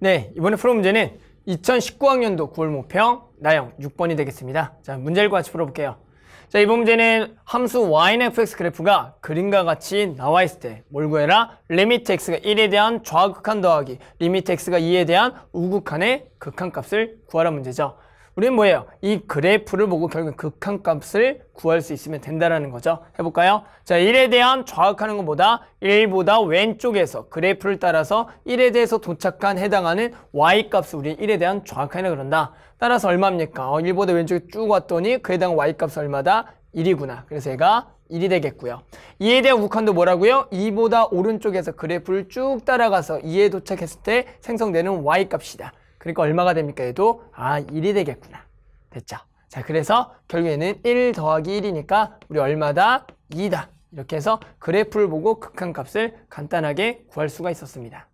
네, 이번에 풀어 문제는 2019학년도 9월 모평 나형 6번이 되겠습니다. 자, 문제 읽고 같이 풀어볼게요. 자, 이번 문제는 함수 y인 fx 그래프가 그림과 같이 나와 있을 때 뭘 구해라? 리미트 x가 1에 대한 좌극한 더하기, 리미트 x가 2에 대한 우극한의 극한값을 구하라 문제죠. 우리는 뭐예요? 이 그래프를 보고 결국 극한값을 구할 수 있으면 된다는 거죠. 해볼까요? 자, 1에 대한 좌악하는 것보다 1보다 왼쪽에서 그래프를 따라서 1에 대해서 도착한 해당하는 y값을 우리 1에 대한 좌악하는 그런다. 따라서 얼마입니까? 어, 1보다 왼쪽에 쭉 왔더니 그에 대한 y값 얼마다? 1이구나. 그래서 얘가 1이 되겠고요. 2에 대한 우칸도 뭐라고요? 2보다 오른쪽에서 그래프를 쭉 따라가서 2에 도착했을 때 생성되는 y값이다. 그러니까 얼마가 됩니까? 얘도 아 1이 되겠구나. 됐죠? 자 그래서 결국에는 1 더하기 1이니까 우리 얼마다? 2다. 이렇게 해서 그래프를 보고 극한값을 간단하게 구할 수가 있었습니다.